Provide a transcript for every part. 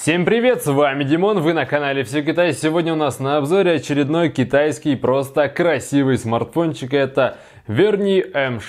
Всем привет, с вами Димон, вы на канале Все Китай. Сегодня у нас на обзоре очередной китайский просто красивый смартфончик. Это Верни M6. Эм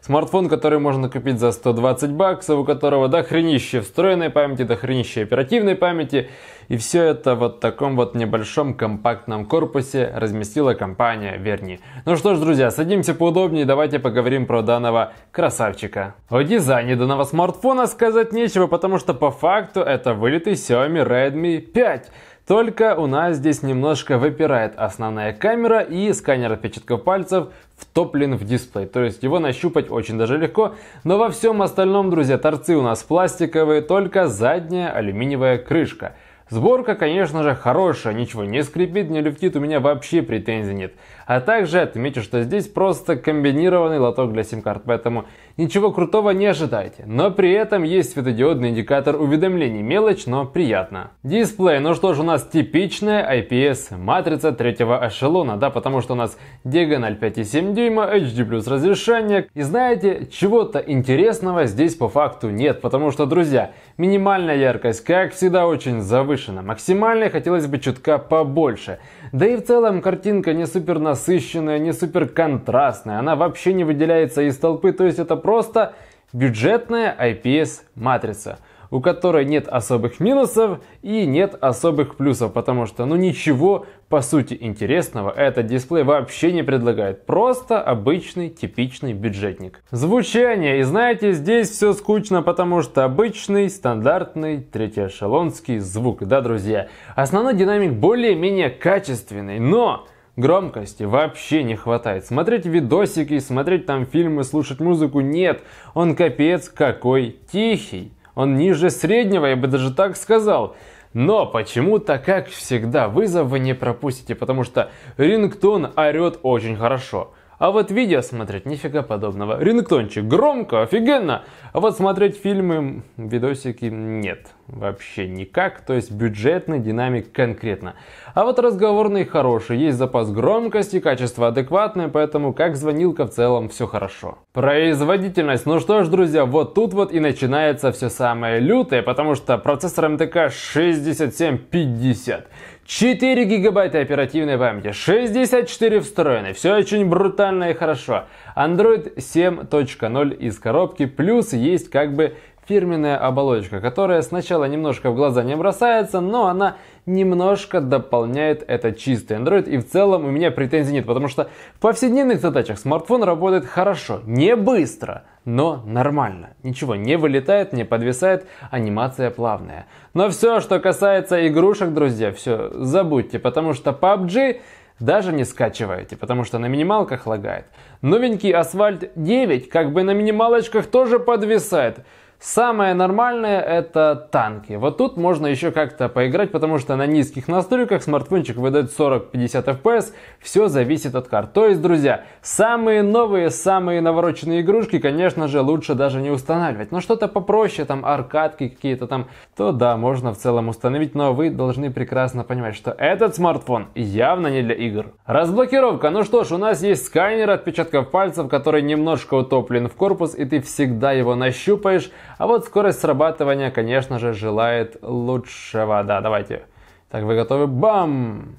Смартфон, который можно купить за 120 баксов, у которого до встроенной памяти, до оперативной памяти. И все это вот в таком вот небольшом компактном корпусе разместила компания Верни. Ну что ж, друзья, садимся поудобнее и давайте поговорим про данного красавчика. О дизайне данного смартфона сказать нечего, потому что по факту это вылитый Xiaomi Redmi 5. Только у нас здесь немножко выпирает основная камера и сканер отпечатков пальцев втоплен в дисплей. То есть его нащупать очень даже легко. Но во всем остальном, друзья, торцы у нас пластиковые, только задняя алюминиевая крышка – Сборка, конечно же, хорошая, ничего не скрипит, не люфтит, у меня вообще претензий нет. А также отмечу, что здесь просто комбинированный лоток для сим-карт, поэтому ничего крутого не ожидайте. Но при этом есть светодиодный индикатор уведомлений, мелочь, но приятно. Дисплей, ну что ж, у нас типичная IPS матрица третьего эшелона, да, потому что у нас диагональ 5,7 дюйма, HD плюс разрешение. И знаете, чего-то интересного здесь по факту нет, потому что, друзья, минимальная яркость, как всегда, очень завышена завышена. Максимальной хотелось бы чутка побольше. Да и в целом картинка не супер насыщенная, не супер контрастная. Она вообще не выделяется из толпы, то есть это просто бюджетная IPS матрица у которой нет особых минусов и нет особых плюсов, потому что ну ничего по сути интересного этот дисплей вообще не предлагает, просто обычный типичный бюджетник. Звучание, и знаете, здесь все скучно, потому что обычный стандартный третий эшелонский звук, да друзья. Основной динамик более-менее качественный, но громкости вообще не хватает. Смотреть видосики, смотреть там фильмы, слушать музыку нет. Он капец какой тихий. Он ниже среднего, я бы даже так сказал. Но почему-то, как всегда, вызов вы не пропустите, потому что рингтон орет очень хорошо. А вот видео смотреть нифига подобного. Рингтончик громко, офигенно. А вот смотреть фильмы, видосики нет. Вообще никак. То есть бюджетный динамик конкретно. А вот разговорный хороший. Есть запас громкости, качество адекватное, поэтому как звонилка в целом все хорошо. Производительность. Ну что ж, друзья, вот тут вот и начинается все самое лютое, потому что процессор МТК 6750. 4 гигабайта оперативной памяти, 64 встроенной, все очень брутально и хорошо. Android 7.0 из коробки, плюс есть как бы фирменная оболочка, которая сначала немножко в глаза не бросается, но она немножко дополняет этот чистый Android. И в целом у меня претензий нет, потому что в повседневных задачах смартфон работает хорошо, не быстро, но нормально. Ничего не вылетает, не подвисает, анимация плавная. Но все, что касается игрушек, друзья, все забудьте, потому что PUBG даже не скачиваете, потому что на минималках лагает. Новенький Асфальт 9 как бы на минималочках тоже подвисает. Самое нормальное это танки. Вот тут можно еще как-то поиграть, потому что на низких настройках смартфончик выдает 40-50 FPS, все зависит от карт. То есть, друзья, самые новые, самые навороченные игрушки, конечно же, лучше даже не устанавливать. Но что-то попроще, там аркадки какие-то там, то да, можно в целом установить, но вы должны прекрасно понимать, что этот смартфон явно не для игр. Разблокировка. Ну что ж, у нас есть сканер отпечатков пальцев, который немножко утоплен в корпус, и ты всегда его нащупаешь, а вот скорость срабатывания, конечно же, желает лучшего. Да, давайте. Так, вы готовы? Бам!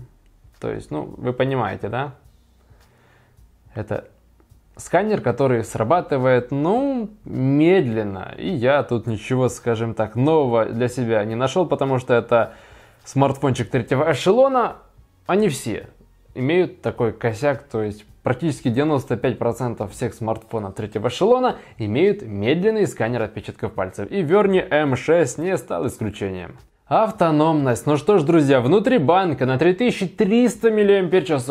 То есть, ну, вы понимаете, да? Это сканер, который срабатывает, ну, медленно. И я тут ничего, скажем так, нового для себя не нашел, потому что это смартфончик третьего эшелона. Они все имеют такой косяк, то есть Практически 95% всех смартфонов третьего эшелона имеют медленный сканер отпечатков пальцев, и верни M6 эм не стал исключением. Автономность. Ну что ж, друзья, внутри банка на 3300 мАч.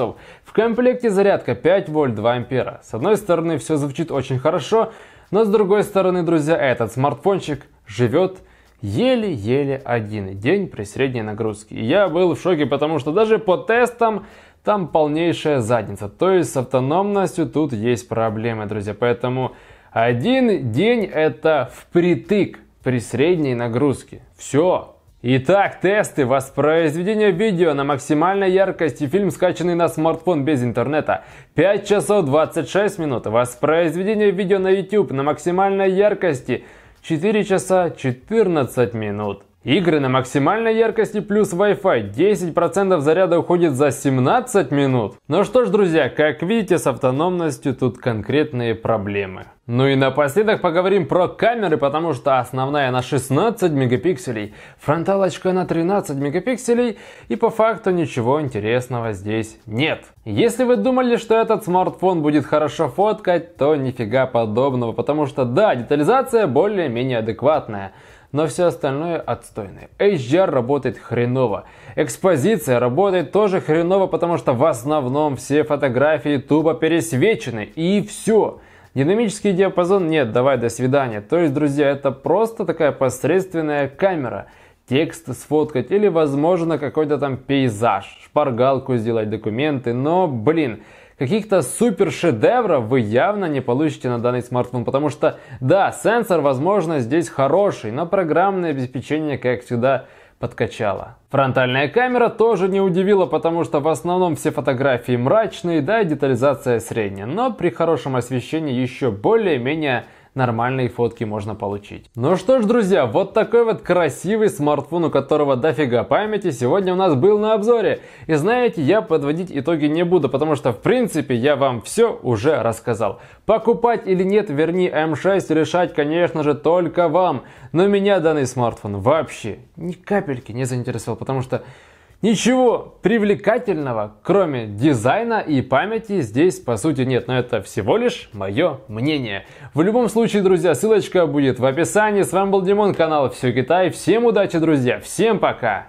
В комплекте зарядка 5 вольт 2 ампера. С одной стороны, все звучит очень хорошо, но с другой стороны, друзья, этот смартфончик живет еле-еле один день при средней нагрузке. И я был в шоке, потому что даже по тестам там полнейшая задница. То есть с автономностью тут есть проблемы, друзья. Поэтому один день это впритык при средней нагрузке. Все. Итак, тесты, воспроизведение видео на максимальной яркости, фильм, скачанный на смартфон без интернета, 5 часов 26 минут, воспроизведение видео на YouTube на максимальной яркости, 4 часа 14 минут. Игры на максимальной яркости плюс Wi-Fi. 10% заряда уходит за 17 минут. Ну что ж, друзья, как видите, с автономностью тут конкретные проблемы. Ну и напоследок поговорим про камеры, потому что основная на 16 мегапикселей, фронталочка на 13 мегапикселей и по факту ничего интересного здесь нет. Если вы думали, что этот смартфон будет хорошо фоткать, то нифига подобного, потому что да, детализация более-менее адекватная но все остальное отстойное. HDR работает хреново. Экспозиция работает тоже хреново, потому что в основном все фотографии Ютуба пересвечены и все. Динамический диапазон нет, давай до свидания. То есть, друзья, это просто такая посредственная камера. Текст сфоткать или, возможно, какой-то там пейзаж, шпаргалку сделать, документы, но, блин, Каких-то супер шедевров вы явно не получите на данный смартфон, потому что, да, сенсор, возможно, здесь хороший, но программное обеспечение, как всегда, подкачало. Фронтальная камера тоже не удивила, потому что в основном все фотографии мрачные, да и детализация средняя, но при хорошем освещении еще более-менее нормальные фотки можно получить. Ну что ж, друзья, вот такой вот красивый смартфон, у которого дофига памяти, сегодня у нас был на обзоре. И знаете, я подводить итоги не буду, потому что в принципе я вам все уже рассказал. Покупать или нет, верни М6 решать, конечно же, только вам. Но меня данный смартфон вообще ни капельки не заинтересовал, потому что Ничего привлекательного, кроме дизайна и памяти, здесь по сути нет, но это всего лишь мое мнение. В любом случае, друзья, ссылочка будет в описании. С вами был Димон, канал Все Китай. Всем удачи, друзья, всем пока!